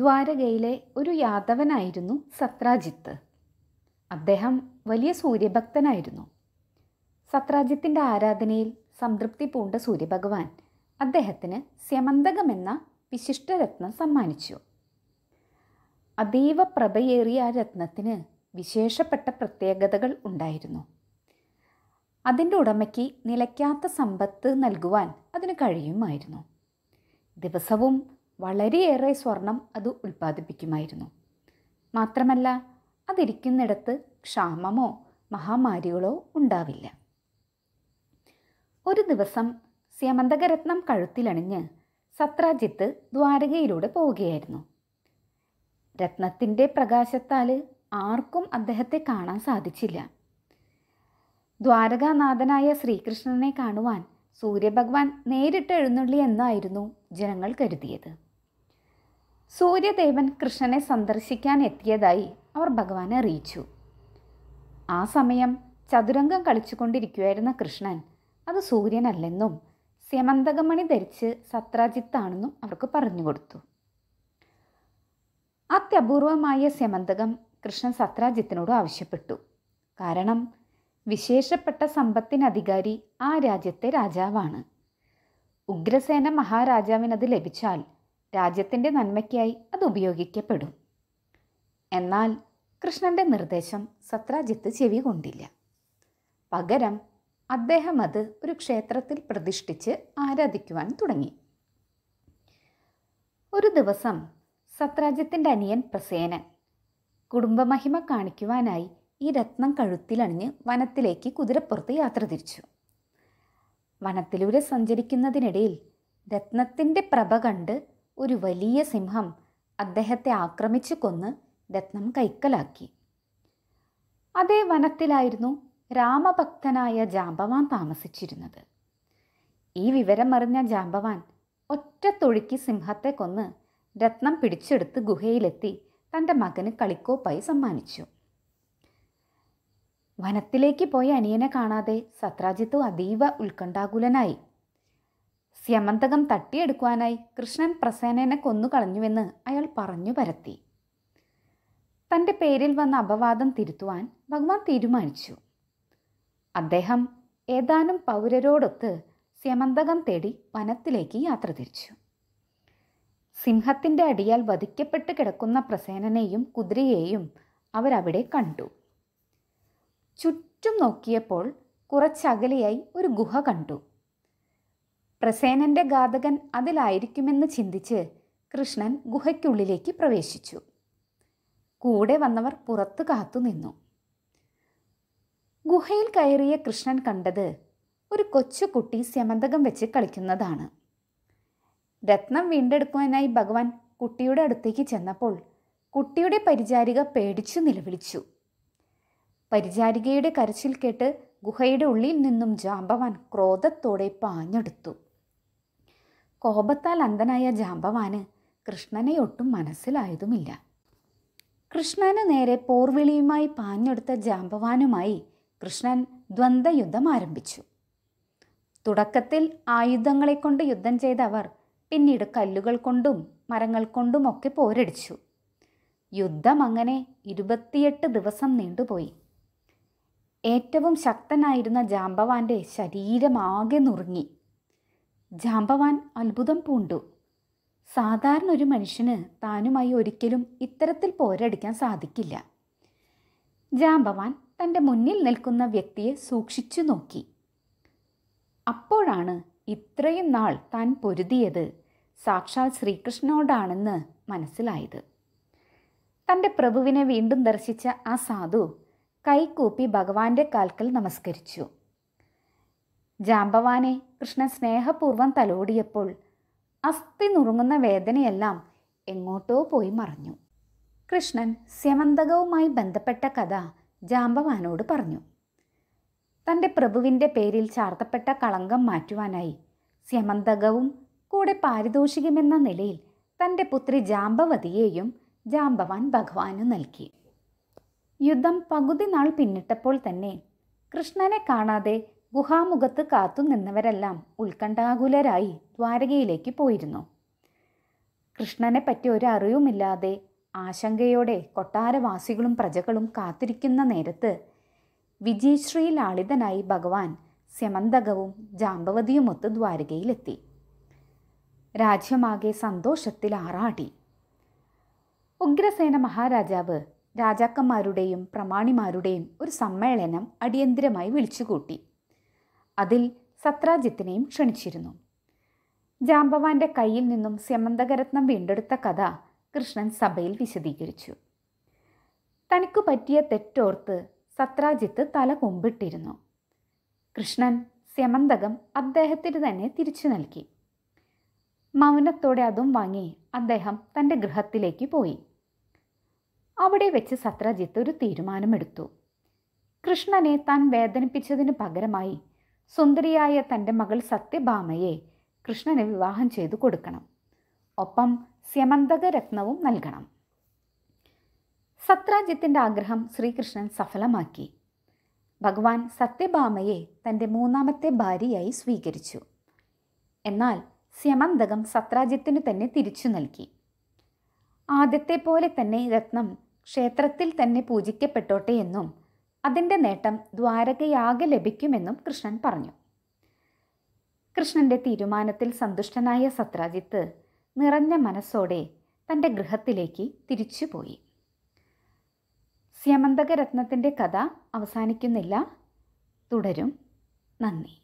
ദ്വാരകയിലെ ഒരു യാദവനായിരുന്നു സത്രാജിത്ത് അദ്ദേഹം വലിയ സൂര്യഭക്തനായിരുന്നു സത്രാജിത്തിൻ്റെ ആരാധനയിൽ സംതൃപ്തി പൂണ്ട സൂര്യഭഗവാൻ അദ്ദേഹത്തിന് സ്യമന്തകമെന്ന വിശിഷ്ടരത്നം സമ്മാനിച്ചു അതീവ പ്രഭയേറിയ ആ രത്നത്തിന് വിശേഷപ്പെട്ട പ്രത്യേകതകൾ ഉണ്ടായിരുന്നു അതിൻ്റെ ഉടമയ്ക്ക് നിലയ്ക്കാത്ത സമ്പത്ത് നൽകുവാൻ അതിന് കഴിയുമായിരുന്നു ദിവസവും വളരെയേറെ സ്വർണം അത് ഉൽപ്പാദിപ്പിക്കുമായിരുന്നു മാത്രമല്ല അതിരിക്കുന്നിടത്ത് ക്ഷാമമോ മഹാമാരികളോ ഉണ്ടാവില്ല ഒരു ദിവസം സ്യമന്തകരത്നം കഴുത്തിലണിഞ്ഞ് സത്രാജിത്ത് ദ്വാരകയിലൂടെ പോവുകയായിരുന്നു രത്നത്തിൻ്റെ പ്രകാശത്താൽ ആർക്കും അദ്ദേഹത്തെ കാണാൻ സാധിച്ചില്ല ദ്വാരകാനാഥനായ ശ്രീകൃഷ്ണനെ കാണുവാൻ സൂര്യഭഗവാൻ നേരിട്ട് എഴുന്നള്ളി എന്നായിരുന്നു ജനങ്ങൾ കരുതിയത് സൂര്യദേവൻ കൃഷ്ണനെ സന്ദർശിക്കാൻ എത്തിയതായി അവർ ഭഗവാനെ അറിയിച്ചു ആ സമയം ചതുരംഗം കളിച്ചുകൊണ്ടിരിക്കുകയായിരുന്ന കൃഷ്ണൻ അത് സൂര്യനല്ലെന്നും സ്യമന്തകമണി ധരിച്ച് സത്രാജിത്താണെന്നും അവർക്ക് പറഞ്ഞു കൊടുത്തു അത്യപൂർവമായ സ്യമന്തകം കൃഷ്ണൻ സത്രാജിത്തിനോട് ആവശ്യപ്പെട്ടു കാരണം വിശേഷപ്പെട്ട സമ്പത്തിനധികാരി ആ രാജ്യത്തെ രാജാവാണ് ഉഗ്രസേന മഹാരാജാവിനത് ലഭിച്ചാൽ രാജ്യത്തിൻ്റെ നന്മയ്ക്കായി അത് ഉപയോഗിക്കപ്പെടും എന്നാൽ കൃഷ്ണൻ്റെ നിർദ്ദേശം സത്രാജിത്ത് ചെവി കൊണ്ടില്ല പകരം അദ്ദേഹം അത് ഒരു ക്ഷേത്രത്തിൽ പ്രതിഷ്ഠിച്ച് ആരാധിക്കുവാൻ തുടങ്ങി ഒരു ദിവസം സത്രാജ്യത്തിൻ്റെ അനിയൻ പ്രസേനൻ കുടുംബമഹിമ കാണിക്കുവാനായി ഈ രത്നം കഴുത്തിലണിഞ്ഞ് വനത്തിലേക്ക് കുതിരപ്പുറത്ത് യാത്ര തിരിച്ചു വനത്തിലൂടെ സഞ്ചരിക്കുന്നതിനിടയിൽ രത്നത്തിൻ്റെ പ്രഭ കണ്ട് ഒരു വലിയ സിംഹം അദ്ദേഹത്തെ ആക്രമിച്ചു കൊന്ന് രത്നം കൈക്കലാക്കി അതേ വനത്തിലായിരുന്നു രാമഭക്തനായ ജാമ്പവാൻ താമസിച്ചിരുന്നത് ഈ വിവരം അറിഞ്ഞ ജാമ്പവാൻ ഒറ്റത്തൊഴുക്കി സിംഹത്തെ കൊന്ന് രത്നം പിടിച്ചെടുത്ത് ഗുഹയിലെത്തി തൻ്റെ മകന് കളിക്കോപ്പായി സമ്മാനിച്ചു വനത്തിലേക്ക് പോയ അനിയനെ കാണാതെ സത്രാജിത്തു അതീവ ഉത്കണ്ഠാകുലനായി സ്യമന്തകം തട്ടിയെടുക്കുവാനായി കൃഷ്ണൻ പ്രസേനനെ കൊന്നുകളഞ്ഞുവെന്ന് അയാൾ പറഞ്ഞു പരത്തി തൻ്റെ പേരിൽ വന്ന അപവാദം തിരുത്തുവാൻ ഭഗവാൻ തീരുമാനിച്ചു അദ്ദേഹം ഏതാനും പൗരരോടൊത്ത് സ്യമന്തകം തേടി വനത്തിലേക്ക് യാത്ര തിരിച്ചു സിംഹത്തിൻ്റെ അടിയാൽ വധിക്കപ്പെട്ട് കിടക്കുന്ന പ്രസേനനെയും കുതിരയെയും അവരവിടെ കണ്ടു ചുറ്റും നോക്കിയപ്പോൾ കുറച്ചകലെയായി ഒരു ഗുഹ കണ്ടു പ്രസേനന്റെ ഘാതകൻ അതിലായിരിക്കുമെന്ന് ചിന്തിച്ച് കൃഷ്ണൻ ഗുഹയ്ക്കുള്ളിലേക്ക് പ്രവേശിച്ചു കൂടെ വന്നവർ പുറത്ത് കാത്തുനിന്നു ഗുഹയിൽ കയറിയ കൃഷ്ണൻ കണ്ടത് ഒരു കൊച്ചുകുട്ടി സ്യമന്തകം വെച്ച് കളിക്കുന്നതാണ് രത്നം വീണ്ടെടുക്കുവാനായി ഭഗവാൻ കുട്ടിയുടെ അടുത്തേക്ക് ചെന്നപ്പോൾ കുട്ടിയുടെ പരിചാരിക പേടിച്ചു നിലവിളിച്ചു പരിചാരികയുടെ കരച്ചിൽ കേട്ട് ഗുഹയുടെ ഉള്ളിൽ നിന്നും ജാമ്പവാൻ ക്രോധത്തോടെ പാഞ്ഞെടുത്തു കോപത്താൽ അന്ധനായ ജാമ്പവാന് കൃഷ്ണനെ ഒട്ടും മനസ്സിലായതുമില്ല കൃഷ്ണന് നേരെ പോർവിളിയുമായി പാഞ്ഞെടുത്ത ജാമ്പവാനുമായി കൃഷ്ണൻ ദ്വന്ദ്വയുദ്ധം ആരംഭിച്ചു തുടക്കത്തിൽ ആയുധങ്ങളെ കൊണ്ട് യുദ്ധം ചെയ്ത അവർ പിന്നീട് കല്ലുകൾ കൊണ്ടും മരങ്ങൾ കൊണ്ടും ഒക്കെ പോരടിച്ചു യുദ്ധം അങ്ങനെ ഇരുപത്തിയെട്ട് ദിവസം നീണ്ടുപോയി ഏറ്റവും ശക്തനായിരുന്ന ജാമ്പവാന്റെ ശരീരമാകെ നുറുങ്ങി ജാമ്പവാൻ അത്ഭുതം പൂണ്ടു സാധാരണ ഒരു മനുഷ്യന് താനുമായി ഒരിക്കലും ഇത്തരത്തിൽ പോരടിക്കാൻ സാധിക്കില്ല ജാമ്പവാൻ തൻ്റെ മുന്നിൽ നിൽക്കുന്ന വ്യക്തിയെ സൂക്ഷിച്ചു നോക്കി അപ്പോഴാണ് ഇത്രയും നാൾ താൻ പൊരുതിയത് സാക്ഷാൽ ശ്രീകൃഷ്ണനോടാണെന്ന് മനസ്സിലായത് തൻ്റെ പ്രഭുവിനെ വീണ്ടും ദർശിച്ച ആ സാധു കൈക്കൂപ്പി ഭഗവാന്റെ കാൽക്കൽ നമസ്കരിച്ചു ജാമ്പവാനെ കൃഷ്ണൻ സ്നേഹപൂർവ്വം തലോടിയപ്പോൾ അസ്ഥി നുറുങ്ങുന്ന വേദനയെല്ലാം എങ്ങോട്ടോ പോയി മറഞ്ഞു കൃഷ്ണൻ സ്യമന്തകവുമായി ബന്ധപ്പെട്ട കഥ ജാമ്പവാനോട് പറഞ്ഞു തൻ്റെ പ്രഭുവിൻ്റെ പേരിൽ ചാർത്തപ്പെട്ട കളങ്കം മാറ്റുവാനായി സ്യമന്തകവും കൂടെ പാരിതോഷികമെന്ന നിലയിൽ തൻ്റെ പുത്രി ജാമ്പവതിയെയും ജാമ്പവാൻ ഭഗവാന് നൽകി യുദ്ധം പകുതി നാൾ പിന്നിട്ടപ്പോൾ തന്നെ കൃഷ്ണനെ കാണാതെ ഗുഹാമുഖത്ത് കാത്തുനിന്നവരെല്ലാം ഉത്കണ്ഠാകുലരായി ദ്വാരകയിലേക്ക് പോയിരുന്നു കൃഷ്ണനെപ്പറ്റി ഒരു അറിവുമില്ലാതെ ആശങ്കയോടെ കൊട്ടാരവാസികളും പ്രജകളും കാത്തിരിക്കുന്ന നേരത്ത് വിജയശ്രീ ലാളിതനായി ഭഗവാൻ സ്യമന്തകവും ജാമ്പവതിയുമൊത്ത് ദ്വാരകയിലെത്തി രാജ്യമാകെ സന്തോഷത്തിൽ ആറാടി ഉഗ്രസേന മഹാരാജാവ് രാജാക്കന്മാരുടെയും പ്രമാണിമാരുടെയും ഒരു സമ്മേളനം അടിയന്തിരമായി വിളിച്ചുകൂട്ടി അതിൽ സത്രാജിത്തിനെയും ക്ഷണിച്ചിരുന്നു ജാംബവാന്റെ കയ്യിൽ നിന്നും സ്യമന്തകരത്നം വീണ്ടെടുത്ത കഥ കൃഷ്ണൻ സഭയിൽ വിശദീകരിച്ചു തനിക്ക് പറ്റിയ തെറ്റോർത്ത് സത്രാജിത്ത് തല കൊമ്പിട്ടിരുന്നു കൃഷ്ണൻ സ്യമന്തകം അദ്ദേഹത്തിന് തന്നെ തിരിച്ചു നൽകി മൗനത്തോടെ അതും വാങ്ങി അദ്ദേഹം തൻ്റെ ഗൃഹത്തിലേക്ക് പോയി അവിടെ വെച്ച് സത്രജിത്ത് ഒരു തീരുമാനമെടുത്തു കൃഷ്ണനെ താൻ വേദനിപ്പിച്ചതിന് പകരമായി സുന്ദരിയായ തൻ്റെ മകൾ സത്യഭാമയെ കൃഷ്ണന് വിവാഹം ചെയ്തു കൊടുക്കണം ഒപ്പം സ്യമന്തക രത്നവും നൽകണം സത്രാജ്യത്തിൻ്റെ ആഗ്രഹം ശ്രീകൃഷ്ണൻ സഫലമാക്കി ഭഗവാൻ സത്യഭാമയെ തൻ്റെ മൂന്നാമത്തെ ഭാര്യയായി സ്വീകരിച്ചു എന്നാൽ സ്യമന്തകം സത്രാജ്യത്തിന് തന്നെ തിരിച്ചു നൽകി ആദ്യത്തെ പോലെ തന്നെ രത്നം ക്ഷേത്രത്തിൽ തന്നെ പൂജിക്കപ്പെട്ടോട്ടെ എന്നും അതിൻ്റെ നേട്ടം ദ്വാരകയാകെ ലഭിക്കുമെന്നും കൃഷ്ണൻ പറഞ്ഞു കൃഷ്ണൻ്റെ തീരുമാനത്തിൽ സന്തുഷ്ടനായ സത്രാജിത്ത് നിറഞ്ഞ മനസ്സോടെ തൻ്റെ ഗൃഹത്തിലേക്ക് തിരിച്ചുപോയി സ്യമന്തകരത്നത്തിൻ്റെ കഥ അവസാനിക്കുന്നില്ല തുടരും നന്ദി